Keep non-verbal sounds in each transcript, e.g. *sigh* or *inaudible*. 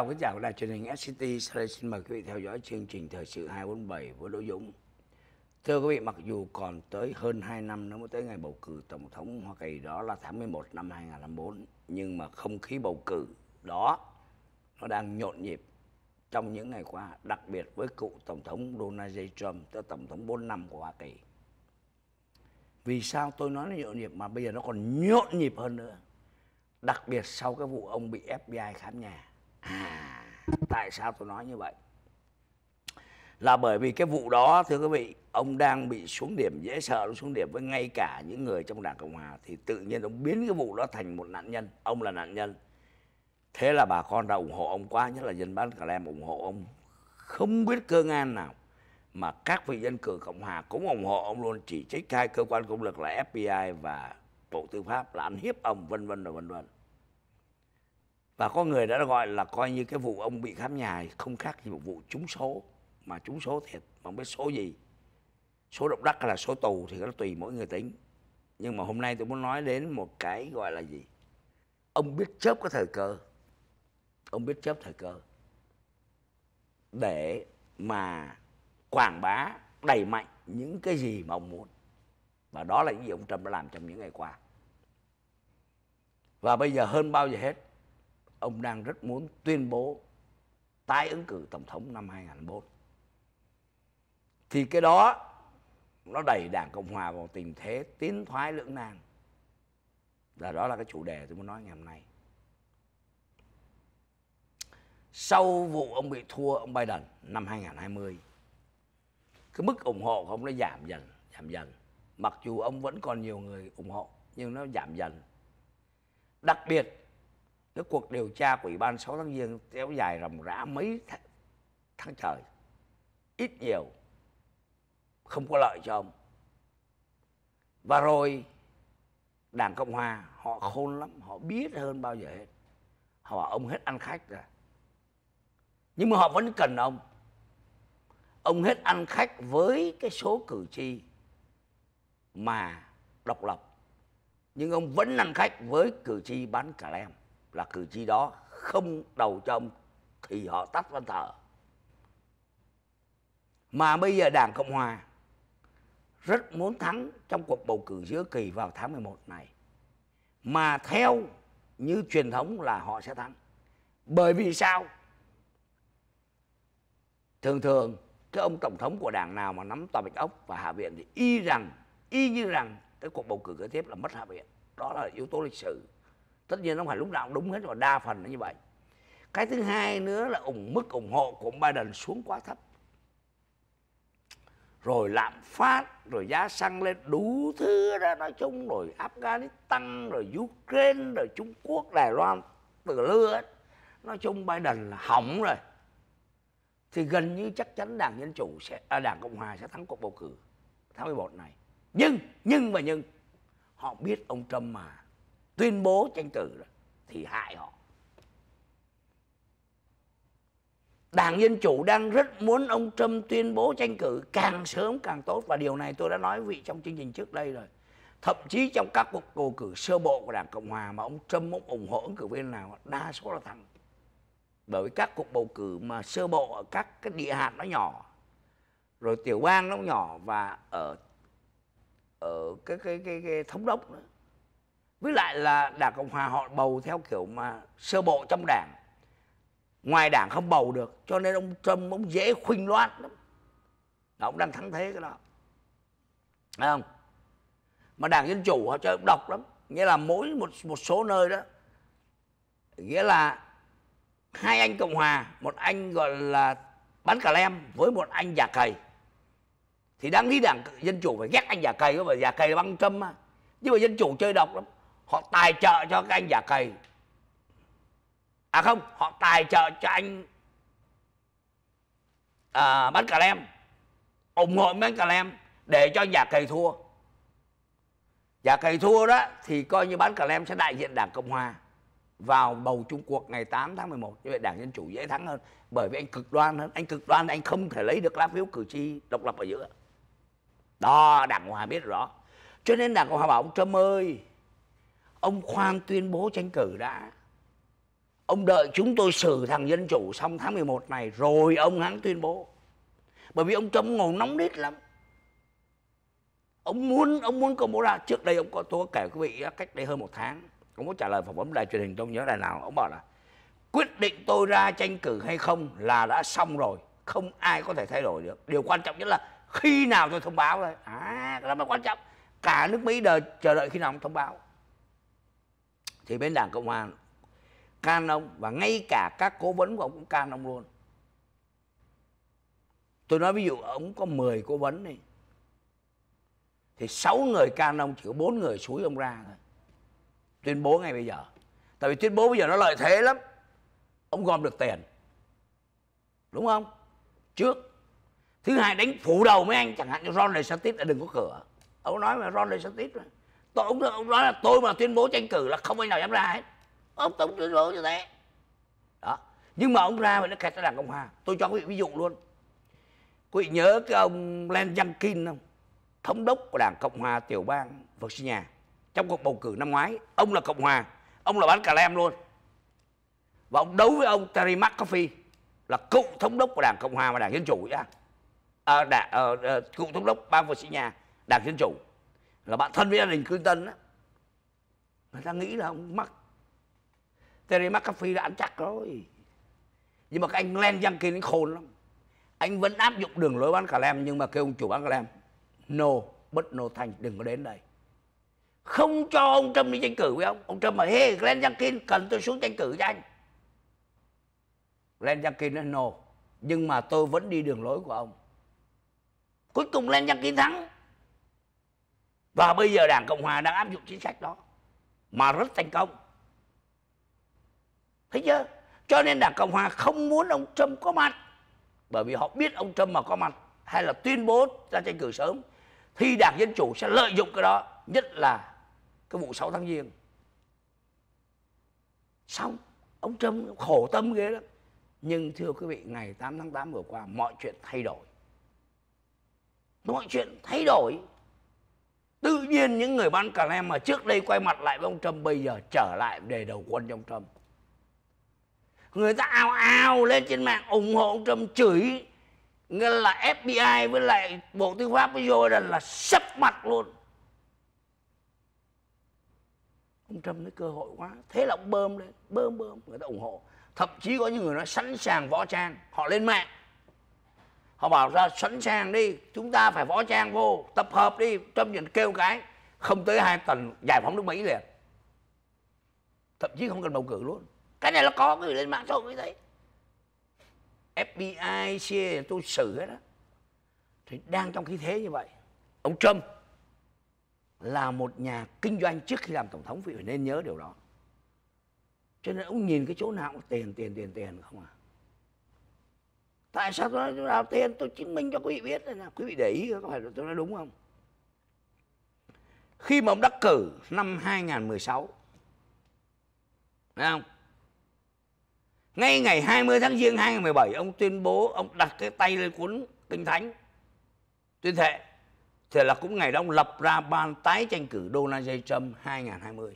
chào quý giả của đài truyền hình SCT. Sau đây xin mời quý vị theo dõi chương trình Thời sự 247 với Đỗ Dũng. Thưa quý vị, mặc dù còn tới hơn 2 năm nữa mới tới ngày bầu cử Tổng thống Hoa Kỳ đó là tháng 11 năm 2024, nhưng mà không khí bầu cử đó nó đang nhộn nhịp trong những ngày qua, đặc biệt với cựu Tổng thống Donald J. Trump, tức Tổng thống 4 năm của Hoa Kỳ. Vì sao tôi nói nó nhộn nhịp mà bây giờ nó còn nhộn nhịp hơn nữa? Đặc biệt sau cái vụ ông bị FBI khám nhà à, tại sao tôi nói như vậy là bởi vì cái vụ đó thưa quý vị ông đang bị xuống điểm dễ sợ xuống điểm với ngay cả những người trong đảng cộng hòa thì tự nhiên ông biến cái vụ đó thành một nạn nhân ông là nạn nhân thế là bà con đã ủng hộ ông quá nhất là dân bán cà lem ủng hộ ông không biết cơ ngan nào mà các vị dân cử cộng hòa cũng ủng hộ ông luôn chỉ trích hai cơ quan công lực là fbi và bộ tư pháp là ăn hiếp ông vân vân và vân vân và có người đã gọi là coi như cái vụ ông bị khám nhà không khác gì một vụ trúng số mà trúng số thiệt mà không biết số gì số động đất hay là số tù thì nó tùy mỗi người tính nhưng mà hôm nay tôi muốn nói đến một cái gọi là gì ông biết chớp cái thời cơ ông biết chớp thời cơ để mà quảng bá đẩy mạnh những cái gì mà ông muốn và đó là những gì ông Trump đã làm trong những ngày qua và bây giờ hơn bao giờ hết ông đang rất muốn tuyên bố tái ứng cử tổng thống năm 2004. Thì cái đó nó đẩy Đảng Cộng Hòa vào tình thế tiến thoái lưỡng nan. Là đó là cái chủ đề tôi muốn nói ngày hôm nay. Sau vụ ông bị thua ông Biden năm 2020, cái mức ủng hộ của ông nó giảm dần, giảm dần. Mặc dù ông vẫn còn nhiều người ủng hộ, nhưng nó giảm dần. Đặc biệt cái cuộc điều tra của ủy ban 6 tháng giêng kéo dài rầm rã mấy tháng trời ít nhiều không có lợi cho ông và rồi đảng cộng hòa họ khôn lắm họ biết hơn bao giờ hết họ bảo ông hết ăn khách rồi nhưng mà họ vẫn cần ông ông hết ăn khách với cái số cử tri mà độc lập nhưng ông vẫn ăn khách với cử tri bán cà lem là cử tri đó không đầu cho ông thì họ tắt văn thờ mà bây giờ đảng cộng hòa rất muốn thắng trong cuộc bầu cử giữa kỳ vào tháng 11 này mà theo như truyền thống là họ sẽ thắng bởi vì sao thường thường cái ông tổng thống của đảng nào mà nắm tòa bạch ốc và hạ viện thì y rằng y như rằng cái cuộc bầu cử kế tiếp là mất hạ viện đó là yếu tố lịch sử tất nhiên nó không phải lúc nào cũng đúng hết và đa phần là như vậy cái thứ hai nữa là ủng mức ủng hộ của ông Biden xuống quá thấp rồi lạm phát rồi giá xăng lên đủ thứ ra nói chung rồi Afghanistan rồi Ukraine rồi Trung Quốc Đài Loan từ lưa hết nói chung Biden là hỏng rồi thì gần như chắc chắn đảng dân chủ sẽ à, đảng cộng hòa sẽ thắng cuộc bầu cử tháng 11 này nhưng nhưng và nhưng họ biết ông Trump mà tuyên bố tranh cử rồi, thì hại họ Đảng Dân Chủ đang rất muốn ông Trump tuyên bố tranh cử càng sớm càng tốt và điều này tôi đã nói với vị trong chương trình trước đây rồi. Thậm chí trong các cuộc bầu cử sơ bộ của Đảng Cộng Hòa mà ông Trump ông ủng hộ ứng cử viên nào đa số là thắng. Bởi vì các cuộc bầu cử mà sơ bộ ở các cái địa hạt nó nhỏ, rồi tiểu bang nó nhỏ và ở ở cái cái cái, cái thống đốc nữa với lại là đảng cộng hòa họ bầu theo kiểu mà sơ bộ trong đảng ngoài đảng không bầu được cho nên ông trump ông dễ khuynh loạn lắm là ông đang thắng thế cái đó Thấy không mà đảng dân chủ họ chơi độc lắm nghĩa là mỗi một một số nơi đó nghĩa là hai anh cộng hòa một anh gọi là bán cà lem với một anh già cầy thì đáng lý đảng dân chủ phải ghét anh già cầy bởi vì già cầy là băng trâm mà nhưng mà dân chủ chơi độc lắm họ tài trợ cho các anh giả cầy à không họ tài trợ cho anh à, bánh cà lem ủng hộ bán cà lem để cho giả cầy thua giả cầy thua đó thì coi như bán cà lem sẽ đại diện đảng cộng hòa vào bầu chung cuộc ngày 8 tháng 11 như vậy đảng dân chủ dễ thắng hơn bởi vì anh cực đoan hơn anh cực đoan anh không thể lấy được lá phiếu cử tri độc lập ở giữa đó đảng hòa biết rõ cho nên đảng cộng hòa bảo ông trump ơi ông khoan tuyên bố tranh cử đã ông đợi chúng tôi xử thằng dân chủ xong tháng 11 này rồi ông hắn tuyên bố bởi vì ông trump ngồi nóng đít lắm ông muốn ông muốn công bố ra trước đây ông có tôi có kể quý vị cách đây hơn một tháng ông có trả lời phỏng vấn đài truyền hình trong nhớ là nào ông bảo là quyết định tôi ra tranh cử hay không là đã xong rồi không ai có thể thay đổi được điều quan trọng nhất là khi nào tôi thông báo thôi à cái đó mới quan trọng cả nước mỹ đợi chờ đợi khi nào ông thông báo thì bên đảng cộng hòa can ông và ngay cả các cố vấn của ông cũng can ông luôn tôi nói ví dụ ông có 10 cố vấn đi thì sáu người can ông chỉ có bốn người suối ông ra thôi tuyên bố ngay bây giờ tại vì tuyên bố bây giờ nó lợi thế lắm ông gom được tiền đúng không trước thứ hai đánh phủ đầu mấy anh chẳng hạn như Ron DeSantis là đừng có cửa ông nói mà Ron DeSantis mà tôi ông, ông nói là tôi mà tuyên bố tranh cử là không ai nào dám ra hết ông tổng tuyên bố như thế đó nhưng mà ông ra mà nó kẹt ra đảng cộng hòa tôi cho quý vị ví dụ luôn quý vị nhớ cái ông len yankin không thống đốc của đảng cộng hòa tiểu bang virginia trong cuộc bầu cử năm ngoái ông là cộng hòa ông là bán cà lem luôn và ông đấu với ông terry mccarthy là cựu thống đốc của đảng cộng hòa và đảng dân chủ nhá à, đảng, à, cựu thống đốc bang virginia đảng dân chủ là bạn thân với gia đình Clinton á, người ta nghĩ là ông mắc Terry McAfee đã ăn chắc rồi nhưng mà cái anh Glenn Youngkin anh khôn lắm anh vẫn áp dụng đường lối bán cả lem nhưng mà kêu ông chủ bán cả lem no bất no thành đừng có đến đây không cho ông Trump đi tranh cử với ông ông Trump mà hey Glenn Youngkin cần tôi xuống tranh cử với anh Glenn Youngkin nói no nhưng mà tôi vẫn đi đường lối của ông cuối cùng Glenn Youngkin thắng và bây giờ đảng cộng hòa đang áp dụng chính sách đó mà rất thành công thấy chưa cho nên đảng cộng hòa không muốn ông trump có mặt bởi vì họ biết ông trump mà có mặt hay là tuyên bố ra tranh cử sớm thì đảng dân chủ sẽ lợi dụng cái đó nhất là cái vụ 6 tháng giêng xong ông trump khổ tâm ghê lắm nhưng thưa quý vị ngày 8 tháng 8 vừa qua mọi chuyện thay đổi mọi chuyện thay đổi Tự nhiên những người ban cà lem mà trước đây quay mặt lại với ông Trump bây giờ trở lại đề đầu quân cho ông Trump. Người ta ao ao lên trên mạng ủng hộ ông Trump chửi là FBI với lại Bộ Tư pháp với Jordan là sấp mặt luôn. Ông Trump nói cơ hội quá. Thế là ông bơm lên, bơm bơm, người ta ủng hộ. Thậm chí có những người nói sẵn sàng võ trang, họ lên mạng họ bảo ra sẵn sàng đi chúng ta phải võ trang vô tập hợp đi trump nhìn kêu cái không tới hai tuần giải phóng nước mỹ liền thậm chí không cần bầu cử luôn cái này là có người lên mạng xã hội mới thấy fbi cia tôi xử hết đó thì đang trong khí thế như vậy ông trump là một nhà kinh doanh trước khi làm tổng thống vì phải nên nhớ điều đó cho nên ông nhìn cái chỗ nào cũng tiền tiền tiền tiền không à tại sao tôi nói tôi đào tôi chứng minh cho quý vị biết là quý vị để ý có phải tôi nói đúng không khi mà ông đắc cử năm 2016 Thấy không? Ngay ngày 20 tháng Giêng 2017 ông tuyên bố ông đặt cái tay lên cuốn Kinh Thánh tuyên thệ thì là cũng ngày đó ông lập ra ban tái tranh cử Donald J. Trump 2020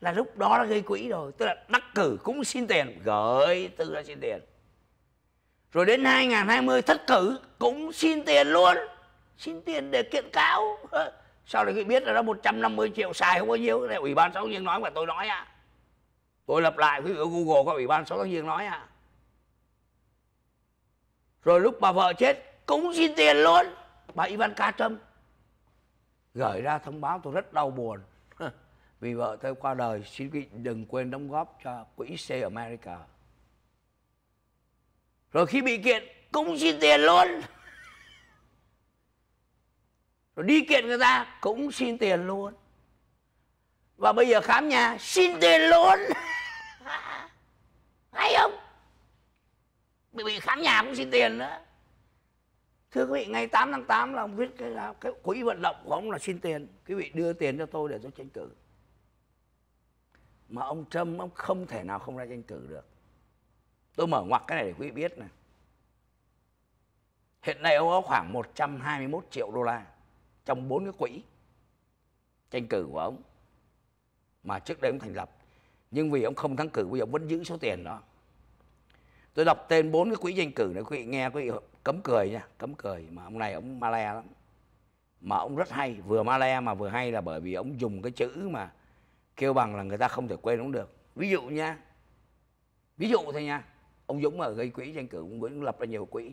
là lúc đó đã gây quỹ rồi tức là đắc cử cũng xin tiền gửi tư ra xin tiền rồi đến 2020 thất cử cũng xin tiền luôn xin tiền để kiện cáo sau này khi biết là đó 150 triệu xài không bao nhiêu này ủy ban sáu nhiên nói mà tôi nói à tôi lập lại quý vị google có ủy ban sáu nhiên nói à rồi lúc bà vợ chết cũng xin tiền luôn bà Ivan Ca Trâm gửi ra thông báo tôi rất đau buồn vì vợ tôi qua đời xin quý vị đừng quên đóng góp cho quỹ Say America rồi khi bị kiện cũng xin tiền luôn rồi đi kiện người ta cũng xin tiền luôn và bây giờ khám nhà xin tiền luôn *laughs* hay không bị bị khám nhà cũng xin tiền nữa thưa quý vị ngày 8 tháng 8 là ông viết cái, cái quỹ vận động của ông là xin tiền quý vị đưa tiền cho tôi để tôi tranh cử mà ông trump ông không thể nào không ra tranh cử được Tôi mở ngoặc cái này để quý vị biết này. Hiện nay ông có khoảng 121 triệu đô la trong bốn cái quỹ tranh cử của ông mà trước đây ông thành lập. Nhưng vì ông không thắng cử bây giờ ông vẫn giữ số tiền đó. Tôi đọc tên bốn cái quỹ tranh cử này quý vị nghe quý vị cấm cười nha, cấm cười mà ông này ông Malaya lắm. Mà ông rất hay, vừa Malaya mà vừa hay là bởi vì ông dùng cái chữ mà kêu bằng là người ta không thể quên ông được. Ví dụ nha. Ví dụ thôi nha ông dũng mà gây quỹ tranh cử ông nguyễn lập ra nhiều quỹ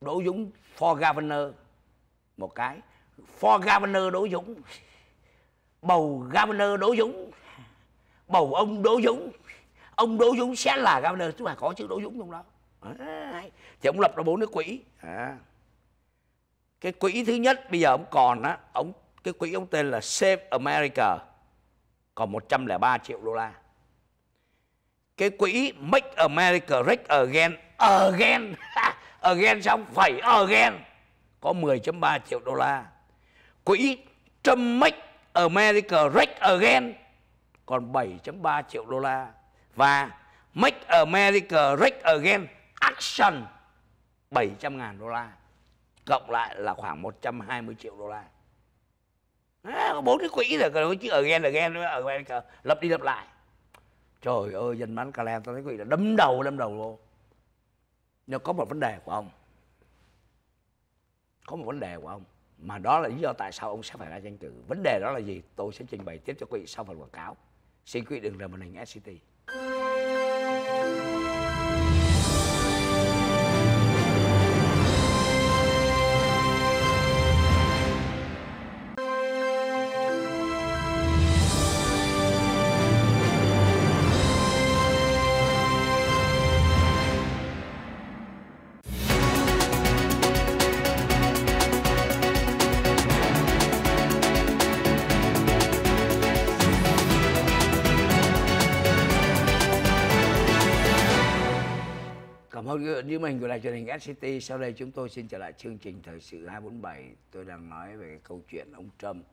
đỗ dũng for governor một cái for governor đỗ dũng bầu governor đỗ dũng bầu ông đỗ dũng ông đỗ dũng sẽ là governor chứ mà có chữ đỗ dũng trong đó à, thì ông lập ra bốn cái quỹ à. cái quỹ thứ nhất bây giờ ông còn á ông cái quỹ ông tên là save america còn 103 triệu đô la cái quỹ Make America Great Again Again *laughs* Again xong phẩy Again có 10.3 triệu đô la quỹ Trump Make America Great Again còn 7.3 triệu đô la và Make America Great Again Action 700 ngàn đô la cộng lại là khoảng 120 triệu đô la à, có bốn cái quỹ là còn có chữ again again America lập đi lập lại trời ơi danh mánh Kalan tôi thấy quý vị là đấm đầu đấm đầu luôn nhưng có một vấn đề của ông có một vấn đề của ông mà đó là lý do tại sao ông sẽ phải ra danh từ vấn đề đó là gì tôi sẽ trình bày tiếp cho quý vị sau phần quảng cáo xin quý vị đừng rời màn hình SCT Như mình của đài truyền hình SCT, sau đây chúng tôi xin trở lại chương trình Thời sự 247. Tôi đang nói về cái câu chuyện ông Trump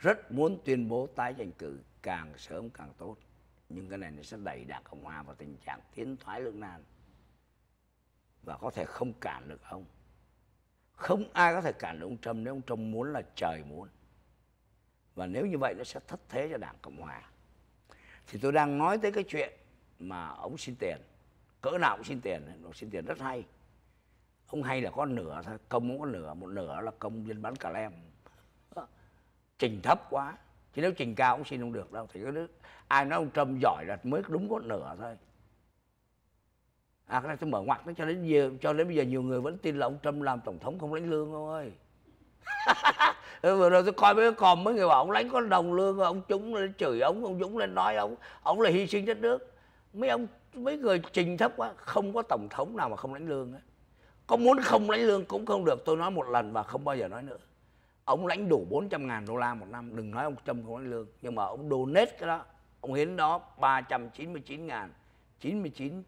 rất muốn tuyên bố tái tranh cử càng sớm càng tốt. Nhưng cái này nó sẽ đẩy Đảng Cộng Hòa vào tình trạng tiến thoái lưỡng nan. Và có thể không cản được ông. Không ai có thể cản được ông Trump nếu ông Trump muốn là trời muốn. Và nếu như vậy nó sẽ thất thế cho Đảng Cộng Hòa. Thì tôi đang nói tới cái chuyện mà ông xin tiền cỡ nào cũng xin tiền nó xin tiền rất hay ông hay là có nửa thôi công cũng có nửa một nửa là công dân bán cà lem trình thấp quá chứ nếu trình cao cũng xin không được đâu thì cái nước ai nói ông trump giỏi là mới đúng có nửa thôi à cái này tôi mở ngoặc nó cho đến giờ cho đến bây giờ nhiều người vẫn tin là ông trump làm tổng thống không lãnh lương ông ơi *laughs* ừ, vừa rồi tôi coi mấy cái mấy người bảo ông lãnh có đồng lương ông chúng lên chửi ông ông dũng lên nói ông ông là hy sinh đất nước mấy ông mấy người trình thấp quá không có tổng thống nào mà không lãnh lương ấy. có muốn không lãnh lương cũng không được tôi nói một lần và không bao giờ nói nữa ông lãnh đủ 400 ngàn đô la một năm đừng nói ông Trâm không lãnh lương nhưng mà ông donate cái đó ông hiến đó 399 ngàn 99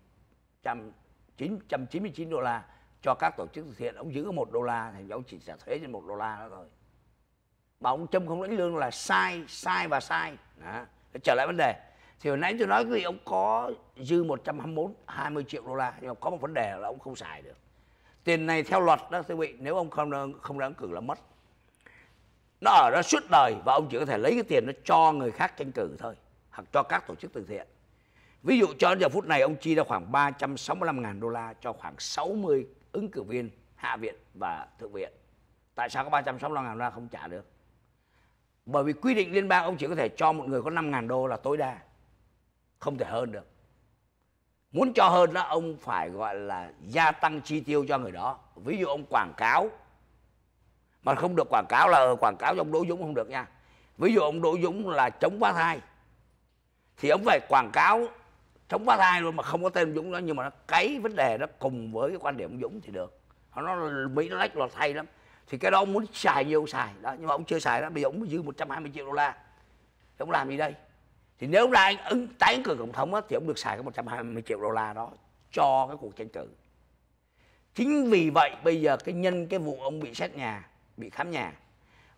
999 đô la cho các tổ chức từ thiện ông giữ một đô la thì ông chỉ trả thuế trên một đô la đó thôi mà ông Trâm không lãnh lương là sai sai và sai đó. trở lại vấn đề thì hồi nãy tôi nói quý vị ông có dư 121 20 triệu đô la nhưng mà có một vấn đề là ông không xài được tiền này theo luật đó quý vị nếu ông không không đăng cử là mất nó ở đó suốt đời và ông chỉ có thể lấy cái tiền nó cho người khác tranh cử thôi hoặc cho các tổ chức từ thiện ví dụ cho đến giờ phút này ông chi ra khoảng 365.000 đô la cho khoảng 60 ứng cử viên hạ viện và thượng viện tại sao có 365 ngàn đô la không trả được bởi vì quy định liên bang ông chỉ có thể cho một người có 5 ngàn đô là tối đa không thể hơn được muốn cho hơn đó ông phải gọi là gia tăng chi tiêu cho người đó ví dụ ông quảng cáo mà không được quảng cáo là ờ, quảng cáo cho ông Đỗ Dũng không được nha ví dụ ông Đỗ Dũng là chống phá thai thì ông phải quảng cáo chống phá thai luôn mà không có tên Dũng đó nhưng mà nó cấy vấn đề đó cùng với cái quan điểm ông Dũng thì được nó Mỹ nó lách lọt thay lắm thì cái đó ông muốn xài nhiều xài đó nhưng mà ông chưa xài đó bây giờ ông dư 120 triệu đô la thì ông làm gì đây thì nếu là ứng tái ứng cử tổng thống đó, thì ông được xài cái 120 triệu đô la đó cho cái cuộc tranh cử chính vì vậy bây giờ cái nhân cái vụ ông bị xét nhà bị khám nhà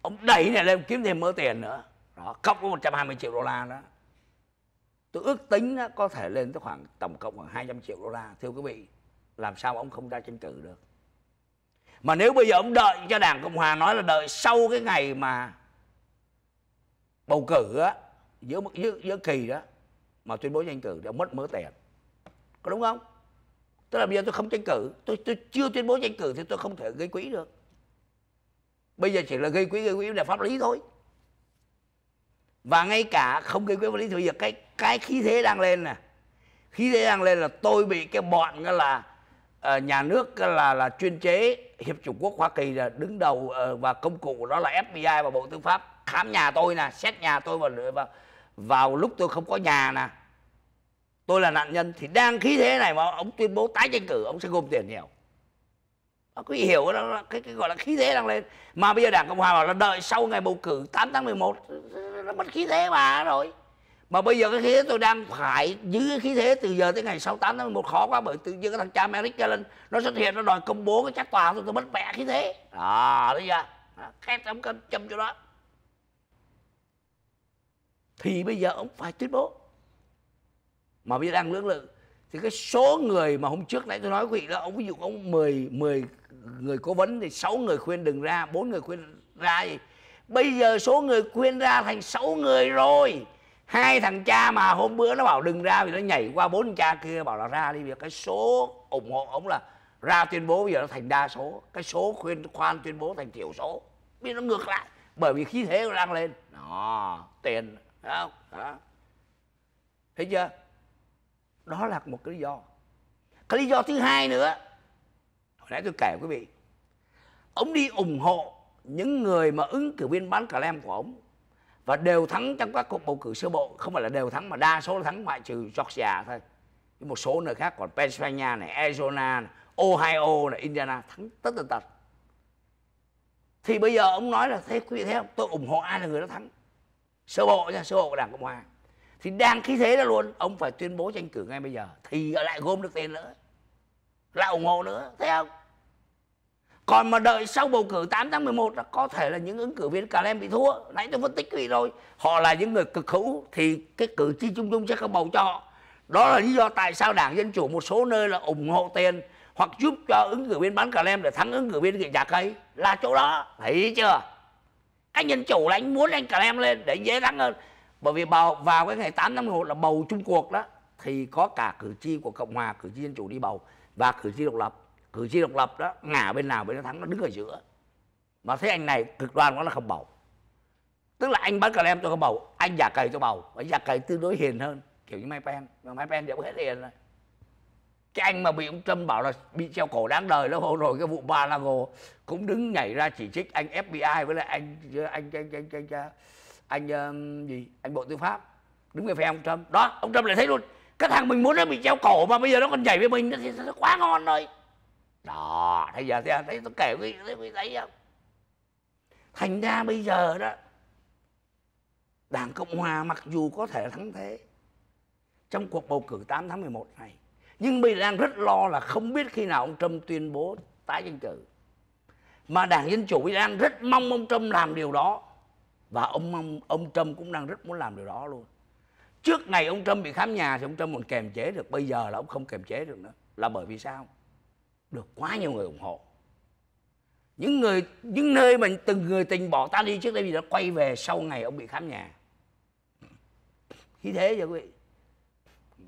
ông đẩy này lên kiếm thêm mớ tiền nữa đó cộng có 120 triệu đô la đó tôi ước tính đó, có thể lên tới khoảng tổng cộng khoảng 200 triệu đô la thưa quý vị làm sao ông không ra tranh cử được mà nếu bây giờ ông đợi cho đảng cộng hòa nói là đợi sau cái ngày mà bầu cử á giữa, giữa, giữa kỳ đó mà tuyên bố tranh cử đã mất mớ tiền có đúng không tức là bây giờ tôi không tranh cử tôi tôi chưa tuyên bố tranh cử thì tôi không thể gây quỹ được bây giờ chỉ là gây quỹ gây quỹ là pháp lý thôi và ngay cả không gây quỹ pháp lý thì bây giờ cái cái khí thế đang lên nè khí thế đang lên là tôi bị cái bọn là uh, nhà nước là là chuyên chế hiệp chủ quốc hoa kỳ là đứng đầu uh, và công cụ đó là fbi và bộ tư pháp khám nhà tôi nè xét nhà tôi và lựa và vào lúc tôi không có nhà nè tôi là nạn nhân thì đang khí thế này mà ông tuyên bố tái tranh cử ông sẽ gom tiền nhiều quý vị hiểu đó, cái, cái gọi là khí thế đang lên mà bây giờ đảng cộng hòa bảo là đợi sau ngày bầu cử 8 tháng 11 nó mất khí thế mà rồi mà bây giờ cái khí thế tôi đang phải giữ cái khí thế từ giờ tới ngày 68 tháng 11 khó quá bởi tự nhiên cái thằng cha Merrick Garland nó xuất hiện nó đòi công bố cái chắc tòa tôi, tôi mất mẹ khí thế. À, đấy chưa? khét ông cân châm cho đó thì bây giờ ông phải tuyên bố mà bây giờ đang lưỡng lự thì cái số người mà hôm trước nãy tôi nói quý vị đó ông ví dụ ông 10 10 người cố vấn thì 6 người khuyên đừng ra, 4 người khuyên ra gì. Bây giờ số người khuyên ra thành 6 người rồi. Hai thằng cha mà hôm bữa nó bảo đừng ra thì nó nhảy qua bốn cha kia bảo là ra đi việc cái số ủng hộ ông là ra tuyên bố bây giờ nó thành đa số, cái số khuyên khoan tuyên bố thành thiểu số. Bây nó ngược lại bởi vì khí thế nó đang lên. Đó, tiền Đấy không đó thấy chưa đó là một cái lý do cái lý do thứ hai nữa hồi nãy tôi kể quý vị ông đi ủng hộ những người mà ứng cử viên bán cà lem của ông và đều thắng trong các cuộc bầu cử sơ bộ không phải là đều thắng mà đa số là thắng ngoại trừ Georgia thôi nhưng một số nơi khác còn Pennsylvania này Arizona này, Ohio này Indiana thắng tất tần tật thì bây giờ ông nói là thế quý vị thấy không tôi ủng hộ ai là người đó thắng sơ bộ nha sơ bộ của đảng cộng hòa thì đang khí thế đó luôn ông phải tuyên bố tranh cử ngay bây giờ thì lại gom được tiền nữa lại ủng hộ nữa thấy không còn mà đợi sau bầu cử 8 tháng 11 là có thể là những ứng cử viên cả em bị thua nãy tôi phân tích quý vị rồi họ là những người cực hữu thì cái cử tri chung chung sẽ không bầu cho họ đó là lý do tại sao đảng dân chủ một số nơi là ủng hộ tiền hoặc giúp cho ứng cử viên bán cà lem để thắng ứng cử viên kiện trà cây là chỗ đó thấy chưa anh dân chủ là anh muốn anh cả em lên để dễ thắng hơn bởi vì bầu vào cái ngày 8 tháng một là bầu chung cuộc đó thì có cả cử tri của cộng hòa cử tri dân chủ đi bầu và cử tri độc lập cử tri độc lập đó ngả bên nào bên nó thắng nó đứng ở giữa mà thấy anh này cực đoan quá là không bầu tức là anh bắt cờ em cho có bầu anh giả cầy cho bầu anh giả cầy tương đối hiền hơn kiểu như mai pen mà mai pen thì cũng hết hiền rồi cái anh mà bị ông Trump bảo là bị treo cổ đáng đời lắm hôm rồi cái vụ Balago cũng đứng nhảy ra chỉ trích anh FBI với lại anh anh anh anh anh, anh, anh um, gì anh Bộ Tư pháp đứng về phe ông Trump đó ông Trump lại thấy luôn cái thằng mình muốn nó bị treo cổ mà bây giờ nó còn nhảy với mình thì nó quá ngon rồi đó thấy giờ thấy, thấy tôi kể quý thấy quý thấy không thành ra bây giờ đó đảng cộng hòa mặc dù có thể thắng thế trong cuộc bầu cử 8 tháng 11 này nhưng mỹ đang rất lo là không biết khi nào ông trump tuyên bố tái tranh cử mà đảng dân chủ mỹ đang rất mong ông trump làm điều đó và ông ông ông trump cũng đang rất muốn làm điều đó luôn trước ngày ông trump bị khám nhà thì ông trump còn kềm chế được bây giờ là ông không kềm chế được nữa là bởi vì sao được quá nhiều người ủng hộ những người những nơi mà từng người tình bỏ ta đi trước đây thì đã quay về sau ngày ông bị khám nhà khi thế vậy quý vị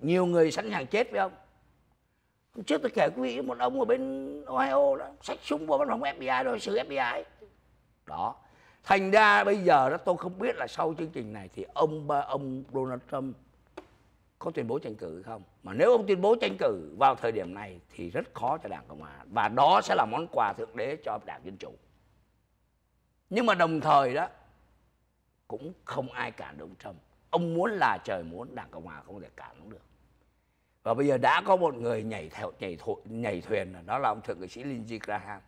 nhiều người sẵn sàng chết với ông trước tôi kể quý vị một ông ở bên Ohio đó xách súng vào văn phòng FBI rồi xử FBI đó thành ra bây giờ đó tôi không biết là sau chương trình này thì ông ba ông Donald Trump có tuyên bố tranh cử không mà nếu ông tuyên bố tranh cử vào thời điểm này thì rất khó cho đảng cộng hòa và đó sẽ là món quà thượng đế cho đảng dân chủ nhưng mà đồng thời đó cũng không ai cản được ông trump ông muốn là trời muốn đảng cộng hòa không thể cản cũng được và bây giờ đã có một người nhảy theo nhảy thổi nhảy thuyền đó là ông thượng nghị sĩ Lindsey Graham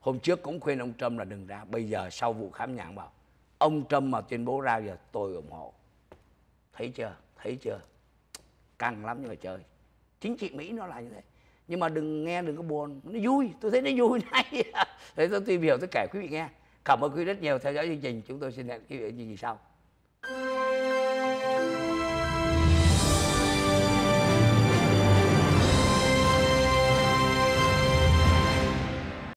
hôm trước cũng khuyên ông Trump là đừng ra bây giờ sau vụ khám nhãn bảo ông Trump mà tuyên bố ra giờ tôi ủng hộ thấy chưa thấy chưa căng lắm nhưng mà chơi chính trị Mỹ nó là như thế nhưng mà đừng nghe đừng có buồn nó vui tôi thấy nó vui *laughs* này thế tôi tìm hiểu tất cả quý vị nghe cảm ơn quý vị rất nhiều theo dõi chương trình chúng tôi xin hẹn quý vị ở chương trình sau